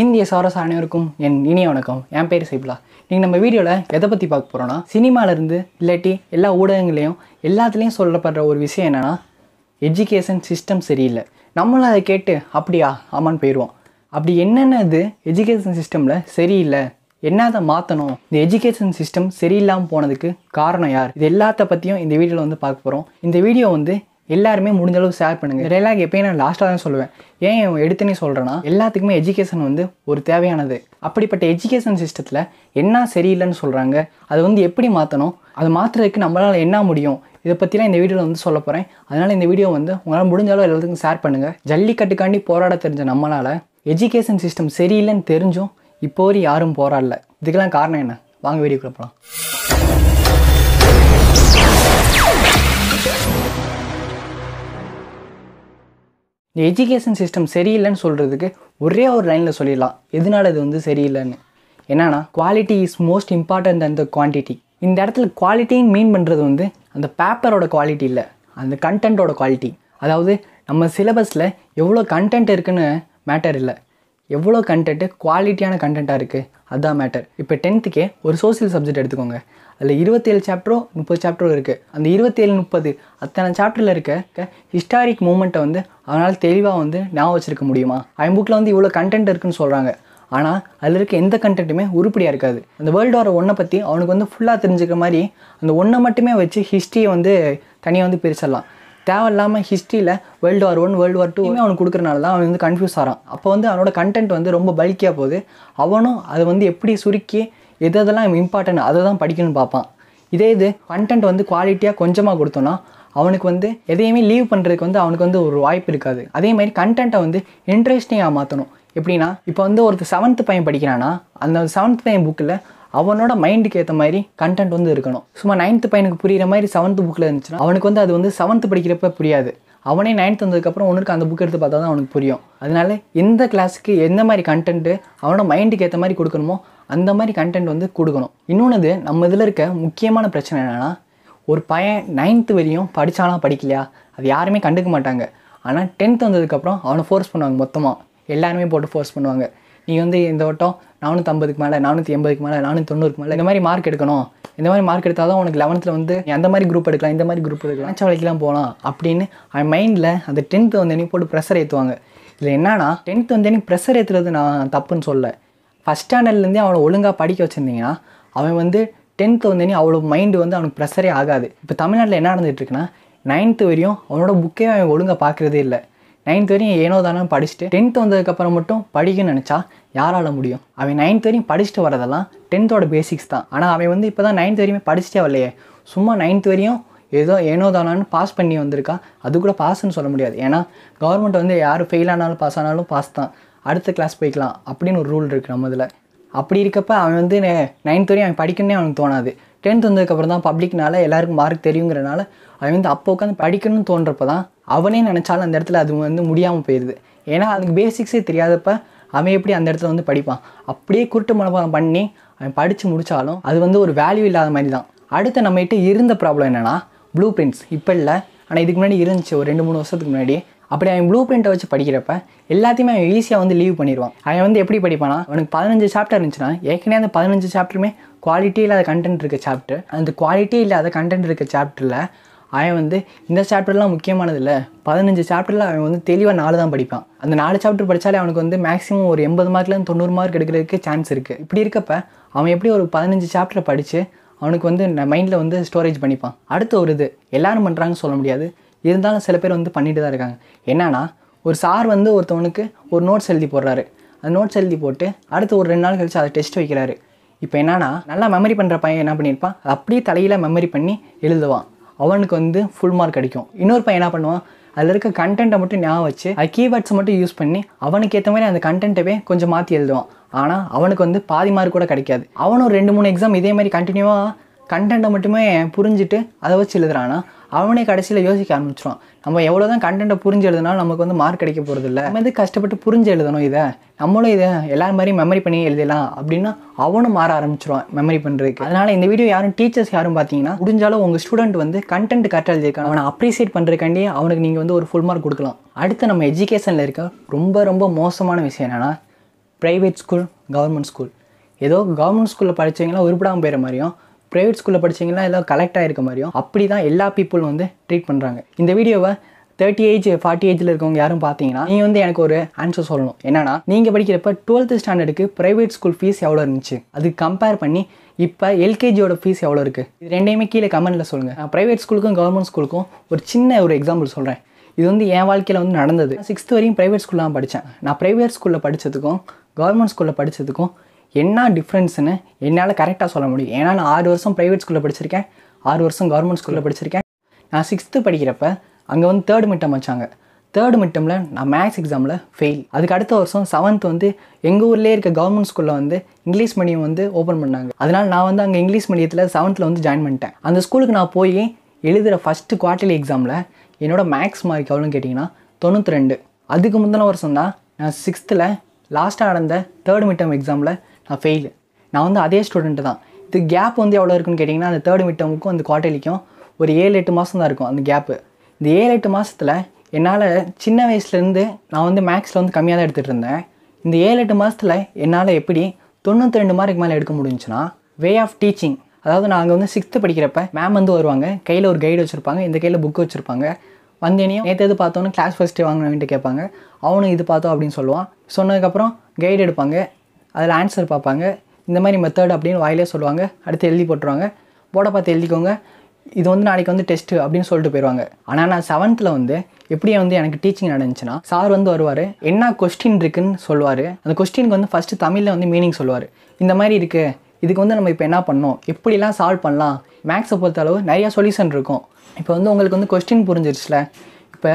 இந்திய சாரஸ் அனைவருக்கும் என் இனிய வணக்கம் என் பேர் சைப்லா நீங்கள் நம்ம வீடியோவில் எதை பற்றி பார்க்க போகிறோன்னா சினிமாவிலேருந்து இல்லாட்டி எல்லா ஊடகங்களையும் எல்லாத்துலேயும் சொல்லப்படுற ஒரு விஷயம் என்னென்னா எஜுகேஷன் சிஸ்டம் சரியில்லை நம்மளும் அதை கேட்டு அப்படியா ஆமான்னு போயிடுவோம் அப்படி என்னென்ன இது எஜுகேஷன் சிஸ்டமில் சரியில்லை என்ன அதை மாற்றணும் இந்த எஜுகேஷன் சிஸ்டம் சரியில்லாமல் போனதுக்கு காரணம் யார் இது எல்லாத்த பற்றியும் இந்த வீடியோவில் வந்து பார்க்க போகிறோம் இந்த வீடியோ வந்து எல்லாருமே முடிஞ்ச அளவுக்கு ஷேர் பண்ணுங்கள் டைலாக் எப்பயும் நான் லாஸ்ட்டாக தான் சொல்லுவேன் ஏன் எடுத்துனே சொல்கிறேன்னா எல்லாத்துக்குமே எஜுகேஷன் வந்து ஒரு தேவையானது அப்படிப்பட்ட எஜுகேஷன் சிஸ்டத்தில் என்ன சரியில்லைன்னு சொல்கிறாங்க அதை வந்து எப்படி மாற்றணும் அதை மாற்றுறதுக்கு நம்மளால் என்ன முடியும் இதை பற்றிலாம் இந்த வீடியோவில் வந்து சொல்ல போகிறேன் அதனால் இந்த வீடியோ வந்து உங்களால் முடிஞ்ச அளவு எல்லாத்துக்கும் ஷேர் பண்ணுங்கள் ஜல்லிக்கட்டுக்காண்டி போராட தெரிஞ்ச நம்மளால் எஜுகேஷன் சிஸ்டம் சரியில்லைன்னு தெரிஞ்சும் இப்போ வரை யாரும் போராடல இதுக்கெல்லாம் காரணம் என்ன வாங்க வீடியோ கொடுப்போம் இந்த எஜுகேஷன் சிஸ்டம் சரியில்லைன்னு சொல்கிறதுக்கு ஒரே ஒரு லைனில் சொல்லிடலாம் எதனால இது வந்து சரியில்லைன்னு என்னென்னா குவாலிட்டி இஸ் மோஸ்ட் இம்பார்ட்டன்ட் அந்த குவான்டிட்டி இந்த இடத்துல குவாலிட்டின்னு மீன் பண்ணுறது வந்து அந்த பேப்பரோட குவாலிட்டி இல்லை அந்த கண்டென்ட்டோட குவாலிட்டி அதாவது நம்ம சிலபஸில் எவ்வளோ கண்டென்ட் இருக்குன்னு மேட்டர் இல்லை எவ்வளோ கண்டென்ட்டு குவாலிட்டியான கண்டென்ட்டாக இருக்குது அதுதான் மேட்டர் இப்போ டென்த்துக்கே ஒரு சோசியல் சப்ஜெக்ட் எடுத்துக்கோங்க அதில் இருபத்தேழு சாப்டரோ முப்பது சாப்டரோ இருக்குது அந்த இருபத்தேழு முப்பது அத்தனை சாப்டரில் இருக்க ஹிஸ்டாரிக் மூமெண்ட்டை வந்து அவனால் தெளிவாக வந்து ஞாபகம் வச்சிருக்க முடியுமா அவன் புக்கில் வந்து இவ்வளோ கண்டென்ட் இருக்குன்னு சொல்கிறாங்க ஆனால் அதில் இருக்க எந்த கண்டென்ட்டுமே உருப்படியாக இருக்காது அந்த வேர்ல்டு வார ஒன்றை பற்றி அவனுக்கு வந்து ஃபுல்லாக தெரிஞ்சுக்கிற மாதிரி அந்த ஒன்றை மட்டுமே வச்சு ஹிஸ்ட்ரியை வந்து தனியாக வந்து பிரிச்சிடலாம் தேவையில்லாமல் ஹிஸ்ட்ரியில் world war one world war டூமே அவனுக்கு கொடுக்குறனால தான் அவன் வந்து கன்ஃபியூஸ் ஆகிறான் அப்போ வந்து அவனோட கண்டென்ட் வந்து ரொம்ப பல்கியாக போகுது அவனும் அதை வந்து எப்படி சுருக்கி எது எதெல்லாம் இம்பார்ட்டன்ட் அதை தான் படிக்கணும்னு பார்ப்பான் இதே இது கண்டென்ட் வந்து குவாலிட்டியாக கொஞ்சமாக கொடுத்தோன்னா அவனுக்கு வந்து எதையுமே லீவ் பண்ணுறதுக்கு வந்து அவனுக்கு வந்து ஒரு வாய்ப்பு இருக்காது அதே மாதிரி கண்டென்ட்டை வந்து இன்ட்ரெஸ்டிங்காக மாற்றணும் எப்படின்னா இப்போ வந்து ஒருத்தர் செவன்த்து பையன் படிக்கிறான்னா அந்த செவன்த் பையன் புக்கில் அவனோட மைண்டுக்கு ஏற்ற மாதிரி கண்டென்ட் வந்து இருக்கணும் சும்மா நைன்த்து பையனுக்கு புரியிற மாதிரி செவன்த் புக்கில் இருந்துச்சுன்னா அவனுக்கு வந்து அது வந்து செவன்த் படிக்கிறப்ப புரியாது அவனே நைன்த் வந்ததுக்கப்புறம் உனக்கு அந்த புக் எடுத்து பார்த்தா தான் அவனுக்கு புரியும் அதனால எந்த கிளாஸுக்கு எந்த மாதிரி கண்டென்ட்டு அவனோட மைண்டுக்கு ஏற்ற மாதிரி கொடுக்கணுமோ அந்த மாதிரி கண்டென்ட் வந்து கொடுக்கணும் இன்னொன்று நம்ம இதில் இருக்க முக்கியமான பிரச்சனை என்னென்னா ஒரு பையன் நைன்த்து வரையும் படித்தாலாம் படிக்கலையா அது யாருமே கண்டுக்க மாட்டாங்க ஆனால் டென்த் வந்ததுக்கப்புறம் அவனை ஃபோர்ஸ் பண்ணுவாங்க மொத்தமாக எல்லாருமே போட்டு ஃபோர்ஸ் பண்ணுவாங்க நீ வந்து இந்த வட்டம் நானூற்றம்பதுக்கு மேலே நானூற்றி எண்பதுக்கு மேலே நானூற்றி தொண்ணூறுக்கு மேலே இந்த மாதிரி மார்க் எடுக்கணும் இந்த மாதிரி மார்க் எடுத்தால் தான் உனக்கு லெவன்த்தில் வந்து அந்த மாதிரி குரூப் எடுக்கலாம் இந்த மாதிரி குரூப் எடுக்கலாம் சவலைக்கெலாம் போகலாம் அப்படின்னு அவன் மைண்டில் அந்த டென்த்து எனக்கு போட்டு ப்ரெஷர் ஏற்றுவாங்க இதில் என்னன்னா டென்த்து எனக்கு ப்ரெஷர் ஏற்றுறது நான் தப்புன்னு சொல்ல ஃபஸ்ட் ஸ்டாண்டர்ட்லேருந்தே அவனை ஒழுங்காக படிக்க வச்சுருந்தீங்கன்னா அவன் வந்து டென்த்து வந்தேனே அவ்வளோ மைண்டு வந்து அவனுக்கு ப்ரெஷரே ஆகாது இப்போ தமிழ்நாட்டில் என்ன நடந்துகிட்ருக்குன்னா நைன்த்து வரையும் அவனோட புக்கே அவன் ஒழுங்காக பார்க்குறதே இல்லை நைன்த் வரையும் ஏனோ தானே படிச்சுட்டு டென்த் வந்ததுக்கப்புறம் மட்டும் படிக்கணும்னு நினச்சா யாரால முடியும் அவன் நைன்த் வரையும் படிச்சுட்டு வரதெல்லாம் டென்த்தோட பேசிக்ஸ் தான் ஆனால் அவன் வந்து இப்போ தான் நைன்த் வரையுமே படிச்சிட்டே வரலையே சும்மா நைன்த் வரையும் ஏதோ ஏனோ தானான்னு பாஸ் பண்ணி வந்திருக்கா அது கூட பாஸ்ன்னு சொல்ல முடியாது ஏன்னா கவர்மெண்ட் வந்து யார் ஃபெயில் ஆனாலும் பாஸ் ஆனாலும் பாஸ் தான் அடுத்த கிளாஸ் போய்க்கலாம் அப்படின்னு ஒரு ரூல் இருக்குது நம்ம இதில் அப்படி இருக்கப்போ அவன் வந்து நைன்த் வரையும் அவன் படிக்கணும்னே அவனுக்கு தோணாது டென்த் வந்ததுக்கப்புறம் தான் பப்ளிக்னால எல்லாருக்கும் மார்க் தெரியுங்கிறனால அவன் வந்து அப்போ உட்காந்து படிக்கணும்னு தோன்றப்போ தான் அவனே நினச்சாலும் அந்த இடத்துல அது வந்து முடியாமல் போயிடுது ஏன்னா அதுக்கு பேசிக்ஸே தெரியாதப்ப அவன் எப்படி அந்த இடத்துல வந்து படிப்பான் அப்படியே குருட்டு மனப்பாடம் பண்ணி அவன் படித்து முடித்தாலும் அது வந்து ஒரு வேல்யூ இல்லாத மாதிரி தான் அடுத்து நம்மகிட்ட இருந்த ப்ராப்ளம் என்னென்னா ப்ளூ பிரிண்ட்ஸ் இப்போ இல்லை ஆனால் இதுக்கு முன்னாடி இருந்துச்சு ஒரு ரெண்டு மூணு வருஷத்துக்கு முன்னாடி அப்படி அவன் ப்ளூ பிரிண்ட்டை வச்சு படிக்கிறப்ப எல்லாத்தையுமே அவன் ஈஸியாக வந்து லீவ் பண்ணிடுவான் அவன் வந்து எப்படி படிப்பானா அவனுக்கு பதினஞ்சு சாப்டர் இருந்துச்சுன்னா ஏற்கனவே அந்த பதினஞ்சு சாப்டருமே குவாலிட்டி இல்லாத கண்டென்ட் இருக்க சாப்டர் அந்த குவாலிட்டி இல்லாத கண்டென்ட் இருக்க சாப்டரில் அவன் வந்து இந்த சாப்டர்லாம் முக்கியமானது இல்லை பதினஞ்சு சாப்டரில் அவன் வந்து தெளிவாக நாலு தான் படிப்பான் அந்த நாலு சாப்டர் படித்தாலே அவனுக்கு வந்து மேக்ஸிமம் ஒரு எண்பது மார்க்லேருந்து தொண்ணூறு மார்க் எடுக்கிறதுக்கு சான்ஸ் இருக்குது இப்படி இருக்கப்ப அவன் எப்படி ஒரு பதினஞ்சு சாப்டரை படித்து அவனுக்கு வந்து மைண்டில் வந்து ஸ்டோரேஜ் பண்ணிப்பான் அடுத்த ஒரு இது எல்லாரும் பண்ணுறாங்கன்னு சொல்ல முடியாது இருந்தாலும் சில பேர் வந்து பண்ணிட்டு தான் இருக்காங்க என்னென்னா ஒரு சார் வந்து ஒருத்தவனுக்கு ஒரு நோட்ஸ் எழுதி போடுறாரு அந்த நோட்ஸ் எழுதி போட்டு அடுத்து ஒரு ரெண்டு நாள் கழிச்சு அதை டெஸ்ட் வைக்கிறாரு இப்போ என்னன்னா நல்லா மெமரி பண்ணுற பையன் என்ன பண்ணியிருப்பான் அப்படியே தலையில் மெமரி பண்ணி எழுதுவான் அவனுக்கு வந்து ஃபுல் மார்க் கிடைக்கும் இன்னொரு பையன் என்ன பண்ணுவான் அதில் இருக்க கண்டென்ட்டை மட்டும் ஞாபகம் வச்சு அது கீபேர்ட்ஸை மட்டும் யூஸ் பண்ணி அவனுக்கு ஏற்ற மாதிரி அந்த கண்டென்ட்டவே கொஞ்சம் மாற்றி எழுதுவான் ஆனால் அவனுக்கு வந்து பாதி மார்க் கூட கிடைக்காது அவனும் ரெண்டு மூணு எக்ஸாம் இதே மாதிரி கண்டினியூவாக கண்டென்ட்டை மட்டுமே புரிஞ்சுட்டு அதை வச்சு எழுதுறான்னா அவனே கடைசியில் யோசிக்க ஆரம்பிச்சிடுவான் நம்ம எவ்வளோ தான் கண்டென்ட்டை புரிஞ்சு எழுதுனாலும் நமக்கு வந்து மார்க் கிடைக்க போகிறது இல்லை நம்ம வந்து கஷ்டப்பட்டு புரிஞ்சு எழுதணும் இதை நம்மளும் இதை எல்லாரும் மாதிரியும் மெமரி பண்ணி எழுதலாம் அப்படின்னா அவனும் மாற ஆரம்பிச்சிருவான் மெமரி பண்ணுறதுக்கு அதனால் இந்த வீடியோ யாரும் டீச்சர்ஸ் யாரும் பார்த்தீங்கன்னா முடிஞ்சாலும் உங்கள் ஸ்டூடெண்ட் வந்து கண்டென்ட் கரெக்டாக எழுதியிருக்காங்க அவனை அப்ரிசியேட் பண்ணுறதுக்காண்டி அவனுக்கு நீங்கள் வந்து ஒரு ஃபுல் மார்க் கொடுக்கலாம் அடுத்து நம்ம எஜுகேஷனில் இருக்க ரொம்ப ரொம்ப மோசமான விஷயம் என்னென்னா ப்ரைவேட் ஸ்கூல் கவர்மெண்ட் ஸ்கூல் ஏதோ கவர்மெண்ட் ஸ்கூலில் படித்தவங்களாம் உருப்படாமல் போயிடுற மாதிரியும் ப்ரைவேட் ஸ்கூலில் படித்தீங்கன்னா எல்லாம் கலெக்ட் ஆகிருக்க மாதிரியும் அப்படி தான் எல்லா பீப்புளும் வந்து ட்ரீட் பண்ணுறாங்க இந்த வீடியோவை தேர்ட்டி ஏஜ் ஃபார்ட்டி ஏஜில் இருக்கவங்க யாரும் பார்த்தீங்கன்னா நீங்கள் வந்து எனக்கு ஒரு ஆன்சர் சொல்லணும் என்னன்னா நீங்கள் படிக்கிறப்ப டுவெல்த்து ஸ்டாண்டர்டுக்கு ப்ரைவேட் ஸ்கூல் ஃபீஸ் எவ்வளோ இருந்துச்சு அது கம்பேர் பண்ணி இப்போ எல்கேஜியோட ஃபீஸ் எவ்வளோ இருக்குது இது ரெண்டையுமே கீழே கமெண்ட்டில் சொல்லுங்கள் நான் ப்ரைவேட் ஸ்கூலுக்கும் கவர்மெண்ட் ஸ்கூலுக்கும் ஒரு சின்ன ஒரு எக்ஸாம்பிள் சொல்கிறேன் இது வந்து என் வாழ்க்கையில் வந்து நடந்தது சிக்ஸ்த் வரையும் ப்ரைவேட் ஸ்கூலில் தான் படித்தேன் நான் ப்ரைவேட் ஸ்கூலில் படித்ததுக்கும் கவர்மெண்ட் ஸ்கூலில் படித்ததுக்கும் என்ன டிஃப்ரென்ஸ்னு என்னால் கரெக்டாக சொல்ல முடியும் ஏன்னா நான் ஆறு வருஷம் ப்ரைவேட் ஸ்கூலில் படிச்சிருக்கேன் ஆறு வருஷம் கவர்மெண்ட் ஸ்கூலில் படிச்சிருக்கேன் நான் சிக்ஸ்த்து படிக்கிறப்ப அங்கே வந்து தேர்ட் மிட்டம் வச்சாங்க தேர்ட் மிட்டமில் நான் மேக்ஸ் எக்ஸாமில் ஃபெயில் அதுக்கு அடுத்த வருஷம் செவன்த் வந்து எங்கள் ஊர்லேயே இருக்க கவர்மெண்ட் ஸ்கூலில் வந்து இங்கிலீஷ் மீடியம் வந்து ஓப்பன் பண்ணாங்க அதனால் நான் வந்து அங்கே இங்கிலீஷ் மீடியத்தில் செவன்த்தில் வந்து ஜாயின் பண்ணிட்டேன் அந்த ஸ்கூலுக்கு நான் போய் எழுதுகிற ஃபஸ்ட்டு குவார்ட்டர்லி எக்ஸாமில் என்னோடய மேக்ஸ் மார்க் எவ்வளோன்னு கேட்டிங்கன்னா தொண்ணூற்றி ரெண்டு அதுக்கு முந்தின வருஷம் தான் நான் சிக்ஸ்த்தில் லாஸ்ட்டாக நடந்த தேர்ட் மிட்டம் எக்ஸாமில் நான் ஃபெயிலு நான் வந்து அதே ஸ்டூடெண்ட்டு தான் இது கேப் வந்து எவ்வளோ இருக்குன்னு கேட்டிங்கன்னா அந்த தேர்ட் மிட்டமுக்கும் டேமுக்கும் அந்த குவார்ட்டர்லிக்கும் ஒரு ஏழு எட்டு மாதம் தான் இருக்கும் அந்த கேப்பு இந்த ஏழு எட்டு மாதத்தில் என்னால் சின்ன வயசுலேருந்து நான் வந்து மேக்ஸில் வந்து கம்மியாக தான் எடுத்துகிட்டு இருந்தேன் இந்த ஏழு எட்டு மாதத்தில் என்னால் எப்படி தொண்ணூற்றி ரெண்டு மார்க்கு மேலே எடுக்க முடிஞ்சுன்னா வே ஆஃப் டீச்சிங் அதாவது நாங்கள் வந்து சிக்ஸ்த்து படிக்கிறப்ப மேம் வந்து வருவாங்க கையில் ஒரு கைடு வச்சுருப்பாங்க இந்த கையில் புக் வச்சுருப்பாங்க வந்தேனையும் நேற்று எது பார்த்தோன்னு கிளாஸ் ஃபஸ்ட்டு வாங்கினவன்ட்டு கேட்பாங்க அவனும் இது பார்த்தோம் அப்படின்னு சொல்லுவான் சொன்னதுக்கப்புறம் கைடு எடுப்பாங்க அதில் ஆன்சர் பார்ப்பாங்க இந்த மாதிரி மெத்தட் அப்படின்னு வாயிலே சொல்லுவாங்க அடுத்து எழுதி போட்டுருவாங்க போட பார்த்து எழுதிக்கோங்க இது வந்து நாளைக்கு வந்து டெஸ்ட்டு அப்படின்னு சொல்லிட்டு போயிடுவாங்க ஆனால் நான் செவன்த்தில் வந்து எப்படி வந்து எனக்கு டீச்சிங் நடந்துச்சுன்னா சார் வந்து வருவார் என்ன கொஸ்டின் இருக்குன்னு சொல்லுவார் அந்த கொஸ்டினுக்கு வந்து ஃபஸ்ட்டு தமிழில் வந்து மீனிங் சொல்லுவார் இந்த மாதிரி இருக்குது இதுக்கு வந்து நம்ம இப்போ என்ன பண்ணோம் எப்படிலாம் சால்வ் பண்ணலாம் மேக்ஸை பொறுத்தளவு நிறையா சொல்யூஷன் இருக்கும் இப்போ வந்து உங்களுக்கு வந்து கொஸ்டின் புரிஞ்சிருச்சுல இப்போ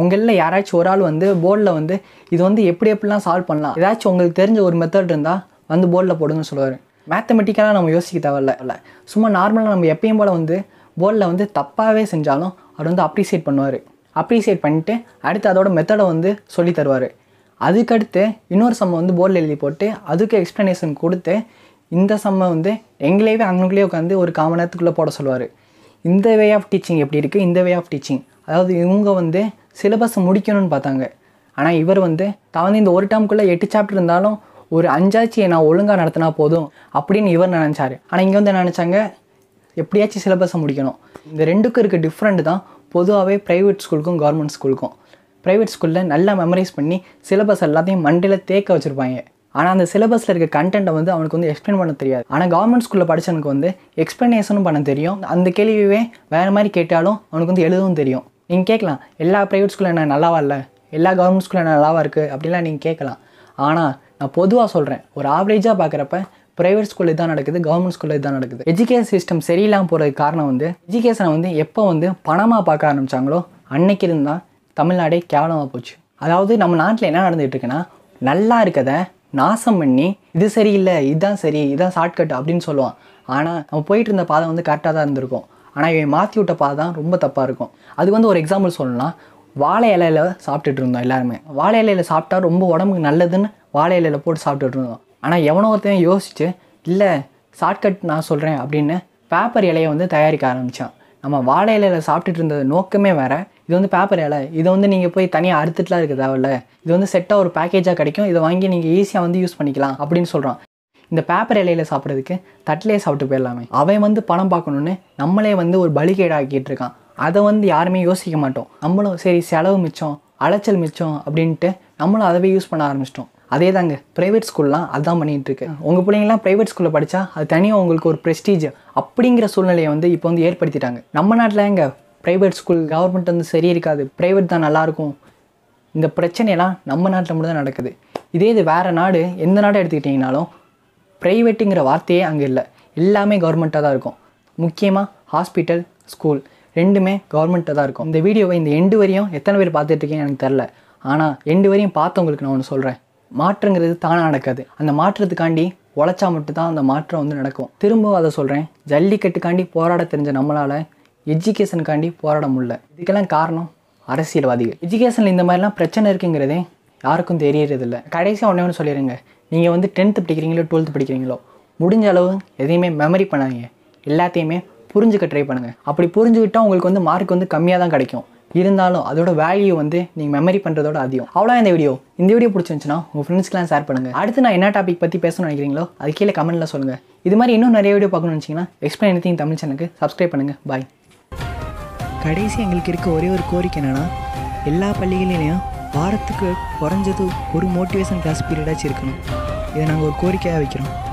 உங்களில் யாராச்சும் ஒரு ஆள் வந்து போர்டில் வந்து இது வந்து எப்படி எப்படிலாம் சால்வ் பண்ணலாம் ஏதாச்சும் உங்களுக்கு தெரிஞ்ச ஒரு மெத்தட் இருந்தால் வந்து போர்டில் போடுங்கன்னு சொல்லுவார் மேத்தமெட்டிக்கலாக நம்ம யோசிக்க தேவையில்ல இல்லை சும்மா நார்மலாக நம்ம எப்பயும் போல் வந்து போர்டில் வந்து தப்பாகவே செஞ்சாலும் அவர் வந்து அப்ரிசியேட் பண்ணுவார் அப்ரிசியேட் பண்ணிவிட்டு அடுத்து அதோட மெத்தடை வந்து சொல்லி தருவார் அதுக்கடுத்து இன்னொரு சம்மை வந்து போர்டில் எழுதி போட்டு அதுக்கு எக்ஸ்ப்ளனேஷன் கொடுத்து இந்த சம்மை வந்து எங்களையவே அவங்களுக்கே உட்காந்து ஒரு காமன் நேரத்துக்குள்ளே போட சொல்லுவார் இந்த வே ஆஃப் டீச்சிங் எப்படி இருக்குது இந்த வே ஆஃப் டீச்சிங் அதாவது இவங்க வந்து சிலபஸ் முடிக்கணும்னு பார்த்தாங்க ஆனால் இவர் வந்து தான் இந்த ஒரு டேம்குள்ளே எட்டு சாப்டர் இருந்தாலும் ஒரு அஞ்சாச்சு நான் ஒழுங்காக நடத்தினா போதும் அப்படின்னு இவர் நினச்சார் ஆனால் இங்கே வந்து நினச்சாங்க எப்படியாச்சும் சிலபஸை முடிக்கணும் இந்த ரெண்டுக்கும் இருக்க டிஃப்ரெண்ட் தான் பொதுவாகவே ப்ரைவேட் ஸ்கூலுக்கும் கவர்மெண்ட் ஸ்கூலுக்கும் ப்ரைவேட் ஸ்கூலில் நல்லா மெமரைஸ் பண்ணி சிலபஸ் எல்லாத்தையும் மண்டையில் தேக்க வச்சுருப்பாங்க ஆனால் அந்த சிலபஸில் இருக்க கண்டென்ட்டை வந்து அவனுக்கு வந்து எக்ஸ்பிளைன் பண்ண தெரியாது ஆனால் கவர்மெண்ட் ஸ்கூலில் படித்தவனுக்கு வந்து எக்ஸ்ப்ளனேஷனும் பண்ண தெரியும் அந்த கேள்வியே வேறு மாதிரி கேட்டாலும் அவனுக்கு வந்து எழுதவும் தெரியும் நீங்கள் கேட்கலாம் எல்லா ப்ரைவேட் ஸ்கூலில் என்ன நல்லாவா இல்லை எல்லா கவர்மெண்ட் ஸ்கூலில் என்ன நல்லாவா இருக்குது அப்படிலாம் நீங்கள் கேட்கலாம் ஆனால் நான் பொதுவாக சொல்கிறேன் ஒரு ஆவரேஜாக பார்க்குறப்ப ப்ரைவேட் ஸ்கூலில் தான் நடக்குது கவர்மெண்ட் ஸ்கூலில் தான் நடக்குது எஜுகேஷன் சிஸ்டம் சரியில்லாமல் போகிறதுக்கு காரணம் வந்து எஜுகேஷனை வந்து எப்போ வந்து பணமாக பார்க்க ஆரம்பித்தாங்களோ அன்னைக்கு இருந்தால் தமிழ்நாடே கேவலமாக போச்சு அதாவது நம்ம நாட்டில் என்ன நடந்துகிட்டு இருக்குன்னா நல்லா இருக்கத நாசம் பண்ணி இது சரியில்லை இதுதான் சரி இதுதான் ஷார்ட்கட் அப்படின்னு சொல்லுவான் ஆனால் நம்ம போயிட்டு இருந்த பாதை வந்து கரெக்டாக தான் இருந்திருக்கும் ஆனால் இவன் மாற்றி விட்டப்பா தான் ரொம்ப தப்பாக இருக்கும் அதுக்கு வந்து ஒரு எக்ஸாம்பிள் சொல்லணும்னா வாழை இலையில சாப்பிட்டுட்டு இருந்தோம் எல்லாருமே வாழை இலையில சாப்பிட்டா ரொம்ப உடம்புக்கு நல்லதுன்னு வாழை இலையில போட்டு சாப்பிட்டுட்டு இருந்தோம் ஆனால் எவனோ ஒருத்தையும் யோசிச்சு இல்லை ஷார்ட்கட் நான் சொல்கிறேன் அப்படின்னு பேப்பர் இலையை வந்து தயாரிக்க ஆரம்பித்தான் நம்ம வாழை இலையில சாப்பிட்டுட்டு இருந்தது நோக்கமே வேறு இது வந்து பேப்பர் இலை இதை வந்து நீங்கள் போய் தனியாக அறுத்துட்டுலாம் இருக்க தேவையில்ல இது வந்து செட்டாக ஒரு பேக்கேஜாக கிடைக்கும் இதை வாங்கி நீங்கள் ஈஸியாக வந்து யூஸ் பண்ணிக்கலாம் அப்படின்னு சொல்கிறான் இந்த பேப்பர் இலையில் சாப்பிட்றதுக்கு தட்டிலே சாப்பிட்டு போயிடலாமே அவன் வந்து பணம் பார்க்கணுன்னு நம்மளே வந்து ஒரு பலிகேடாக்கிட்டு இருக்கான் அதை வந்து யாருமே யோசிக்க மாட்டோம் நம்மளும் சரி செலவு மிச்சம் அலைச்சல் மிச்சம் அப்படின்ட்டு நம்மளும் அதவே யூஸ் பண்ண ஆரம்பிச்சிட்டோம் அதே தாங்க ப்ரைவேட் ஸ்கூல்லாம் அதுதான் பண்ணிகிட்டு இருக்கு உங்கள் பிள்ளைங்கலாம் ப்ரைவேட் ஸ்கூலில் படித்தா அது தனியாக உங்களுக்கு ஒரு ப்ரெஸ்டீஜ் அப்படிங்கிற சூழ்நிலையை வந்து இப்போ வந்து ஏற்படுத்திட்டாங்க நம்ம நாட்டில் எங்க ப்ரைவேட் ஸ்கூல் கவர்மெண்ட் வந்து சரி இருக்காது ப்ரைவேட் தான் நல்லாயிருக்கும் இந்த பிரச்சனையெல்லாம் நம்ம நாட்டில் மட்டும் தான் நடக்குது இதே இது வேறு நாடு எந்த நாடு எடுத்துக்கிட்டிங்கனாலும் ப்ரைவேட்டுங்கிற வார்த்தையே அங்கே இல்லை எல்லாமே கவர்மெண்ட்டாக தான் இருக்கும் முக்கியமாக ஹாஸ்பிட்டல் ஸ்கூல் ரெண்டுமே கவர்மெண்ட்டாக தான் இருக்கும் இந்த வீடியோவை இந்த எண்டு வரையும் எத்தனை பேர் பார்த்துட்ருக்கீங்க எனக்கு தெரில ஆனால் எண்டு வரையும் பார்த்தவங்களுக்கு நான் ஒன்று சொல்கிறேன் மாற்றங்கிறது தானாக நடக்காது அந்த மாற்றத்துக்காண்டி உழைச்சா மட்டும்தான் அந்த மாற்றம் வந்து நடக்கும் திரும்பவும் அதை சொல்கிறேன் ஜல்லிக்கட்டுக்காண்டி போராட தெரிஞ்ச நம்மளால் எஜுகேஷனுக்காண்டி போராட முடியல இதுக்கெல்லாம் காரணம் அரசியல்வாதிகள் எஜுகேஷனில் இந்த மாதிரிலாம் பிரச்சனை இருக்குங்கிறதே யாருக்கும் தெரியறதில்ல கடைசியாக ஒன்றே ஒன்று சொல்லிடுங்க நீங்கள் வந்து டென்த்து படிக்கிறீங்களோ டுவெல்த்து படிக்கிறீங்களோ முடிஞ்ச அளவு எதையுமே மெமரி பண்ணாதீங்க எல்லாத்தையுமே புரிஞ்சுக்க ட்ரை பண்ணுங்கள் அப்படி புரிஞ்சுக்கிட்டால் உங்களுக்கு வந்து மார்க் வந்து கம்மியாக தான் கிடைக்கும் இருந்தாலும் அதோட வேல்யூ வந்து நீங்கள் மெமரி பண்ணுறதோட அதிகம் அவ்வளோ இந்த வீடியோ இந்த வீடியோ பிடிச்சிருந்துச்சுன்னா உங்கள் ஃப்ரெண்ட்ஸ்க்கெலாம் ஷேர் பண்ணுங்கள் அடுத்து நான் என்ன டாபிக் பற்றி பேசணும்னு நினைக்கிறீங்களோ அது கீழே கமெண்ட்டில் சொல்லுங்கள் இது மாதிரி இன்னும் நிறைய வீடியோ பார்க்கணும்னு வச்சிங்கன்னா எக்ஸ்பிளைன் எனத்தையும் தமிழ் சேனலுக்கு சப்ஸ்கிரைப் பண்ணுங்கள் பாய் கடைசி எங்களுக்கு இருக்க ஒரே ஒரு கோரிக்கை என்னென்னா எல்லா பள்ளிகளிலையும் வாரத்துக்கு குறைஞ்சது ஒரு மோட்டிவேஷன் கிளாஸ் பீரியடாச்சும் இருக்கணும் இதை நாங்கள் ஒரு கோரிக்கையாக வைக்கிறோம்